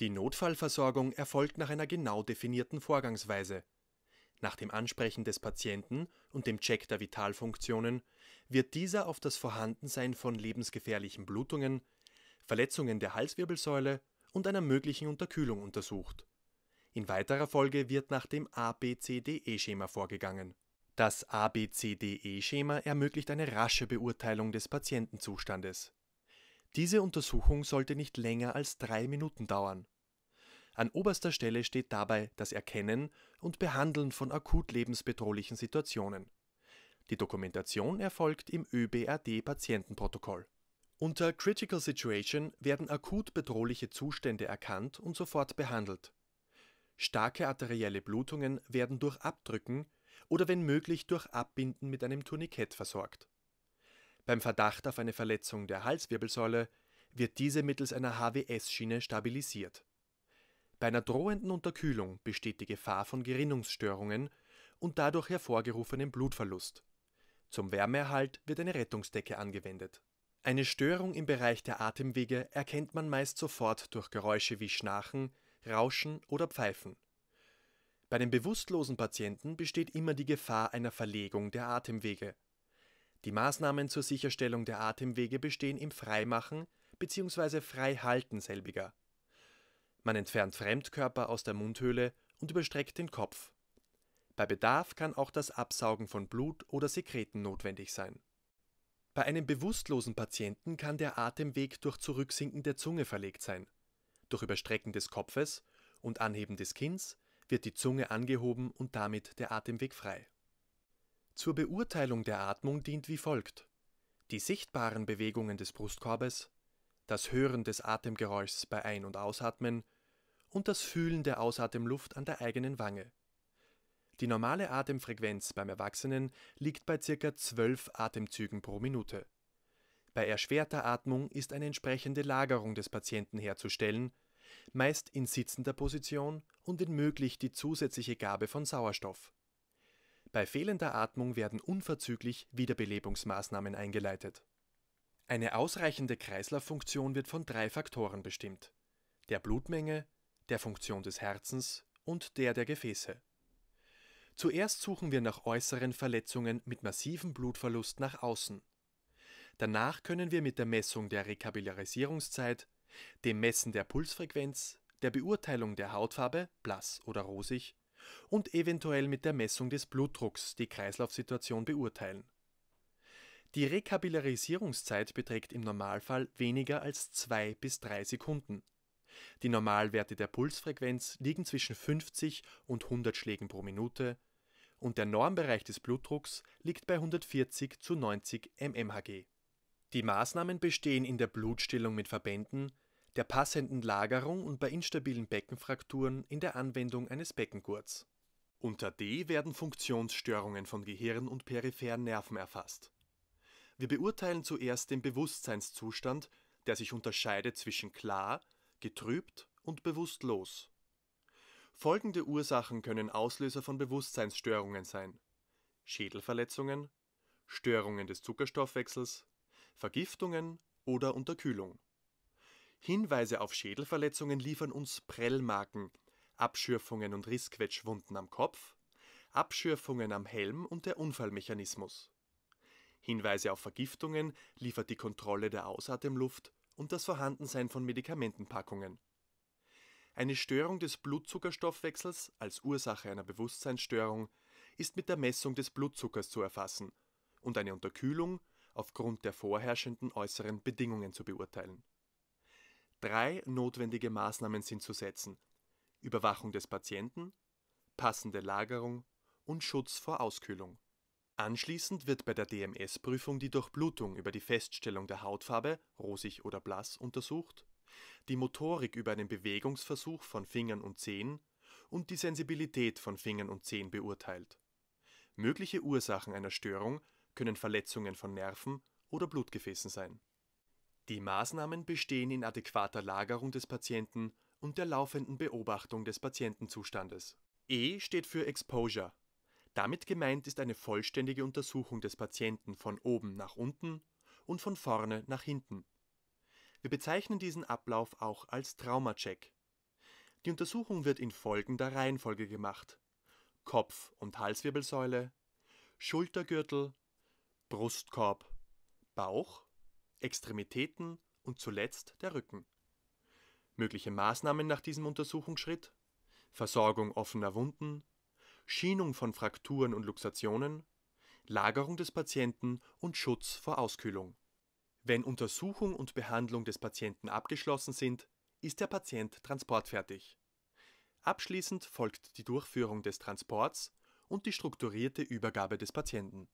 Die Notfallversorgung erfolgt nach einer genau definierten Vorgangsweise. Nach dem Ansprechen des Patienten und dem Check der Vitalfunktionen wird dieser auf das Vorhandensein von lebensgefährlichen Blutungen, Verletzungen der Halswirbelsäule und einer möglichen Unterkühlung untersucht. In weiterer Folge wird nach dem ABCDE-Schema vorgegangen. Das ABCDE-Schema ermöglicht eine rasche Beurteilung des Patientenzustandes diese Untersuchung sollte nicht länger als drei Minuten dauern. An oberster Stelle steht dabei das Erkennen und Behandeln von akut lebensbedrohlichen Situationen. Die Dokumentation erfolgt im ÖBRD-Patientenprotokoll. Unter Critical Situation werden akut bedrohliche Zustände erkannt und sofort behandelt. Starke arterielle Blutungen werden durch Abdrücken oder wenn möglich durch Abbinden mit einem Tourniquet versorgt beim Verdacht auf eine Verletzung der Halswirbelsäule wird diese mittels einer HWS-Schiene stabilisiert. Bei einer drohenden Unterkühlung besteht die Gefahr von Gerinnungsstörungen und dadurch hervorgerufenem Blutverlust. Zum Wärmeerhalt wird eine Rettungsdecke angewendet. Eine Störung im Bereich der Atemwege erkennt man meist sofort durch Geräusche wie Schnarchen, Rauschen oder Pfeifen. Bei den bewusstlosen Patienten besteht immer die Gefahr einer Verlegung der Atemwege die Maßnahmen zur Sicherstellung der Atemwege bestehen im Freimachen bzw. Freihalten selbiger. Man entfernt Fremdkörper aus der Mundhöhle und überstreckt den Kopf. Bei Bedarf kann auch das Absaugen von Blut oder Sekreten notwendig sein. Bei einem bewusstlosen Patienten kann der Atemweg durch Zurücksinken der Zunge verlegt sein. Durch Überstrecken des Kopfes und Anheben des Kinns wird die Zunge angehoben und damit der Atemweg frei zur Beurteilung der Atmung dient wie folgt: die sichtbaren Bewegungen des Brustkorbes, das Hören des Atemgeräuschs bei Ein und Ausatmen und das Fühlen der Ausatemluft an der eigenen Wange. Die normale Atemfrequenz beim Erwachsenen liegt bei ca. 12 Atemzügen pro Minute. Bei erschwerter Atmung ist eine entsprechende Lagerung des Patienten herzustellen, meist in sitzender Position und möglich die zusätzliche Gabe von Sauerstoff bei fehlender Atmung werden unverzüglich Wiederbelebungsmaßnahmen eingeleitet. Eine ausreichende Kreislauffunktion wird von drei Faktoren bestimmt: der Blutmenge, der Funktion des Herzens und der der Gefäße. Zuerst suchen wir nach äußeren Verletzungen mit massivem Blutverlust nach außen. Danach können wir mit der Messung der Rekabilarisierungszeit, dem Messen der Pulsfrequenz, der Beurteilung der Hautfarbe, blass oder rosig, und eventuell mit der Messung des Blutdrucks die Kreislaufsituation beurteilen. Die Rekabilarisierungszeit beträgt im Normalfall weniger als zwei bis drei Sekunden. Die Normalwerte der Pulsfrequenz liegen zwischen 50 und 100 Schlägen pro Minute und der Normbereich des Blutdrucks liegt bei 140 zu 90 mmHg. Die Maßnahmen bestehen in der Blutstillung mit Verbänden, der passenden Lagerung und bei instabilen Beckenfrakturen in der Anwendung eines Beckengurts. Unter D werden Funktionsstörungen von Gehirn und peripheren Nerven erfasst. Wir beurteilen zuerst den Bewusstseinszustand, der sich unterscheidet zwischen klar, getrübt und bewusstlos. Folgende Ursachen können Auslöser von Bewusstseinsstörungen sein: Schädelverletzungen, Störungen des Zuckerstoffwechsels, Vergiftungen oder Unterkühlung Hinweise auf Schädelverletzungen liefern uns Prellmarken, Abschürfungen und Rissquetschwunden am Kopf, Abschürfungen am Helm und der Unfallmechanismus. Hinweise auf Vergiftungen liefert die Kontrolle der Ausatemluft und das Vorhandensein von Medikamentenpackungen. Eine Störung des Blutzuckerstoffwechsels als Ursache einer Bewusstseinsstörung ist mit der Messung des Blutzuckers zu erfassen und eine Unterkühlung aufgrund der vorherrschenden äußeren Bedingungen zu beurteilen Drei notwendige Maßnahmen sind zu setzen. Überwachung des Patienten, passende Lagerung und Schutz vor Auskühlung. Anschließend wird bei der DMS-Prüfung die Durchblutung über die Feststellung der Hautfarbe, rosig oder blass, untersucht, die Motorik über einen Bewegungsversuch von Fingern und Zehen und die Sensibilität von Fingern und Zehen beurteilt. Mögliche Ursachen einer Störung können Verletzungen von Nerven oder Blutgefäßen sein die Maßnahmen bestehen in adäquater Lagerung des Patienten und der laufenden Beobachtung des Patientenzustandes. E steht für Exposure. Damit gemeint ist eine vollständige Untersuchung des Patienten von oben nach unten und von vorne nach hinten. Wir bezeichnen diesen Ablauf auch als Traumacheck. Die Untersuchung wird in folgender Reihenfolge gemacht. Kopf- und Halswirbelsäule, Schultergürtel, Brustkorb, Bauch Extremitäten und zuletzt der Rücken. Mögliche Maßnahmen nach diesem Untersuchungsschritt Versorgung offener Wunden, Schienung von Frakturen und Luxationen, Lagerung des Patienten und Schutz vor Auskühlung. Wenn Untersuchung und Behandlung des Patienten abgeschlossen sind, ist der Patient transportfertig. Abschließend folgt die Durchführung des Transports und die strukturierte Übergabe des Patienten.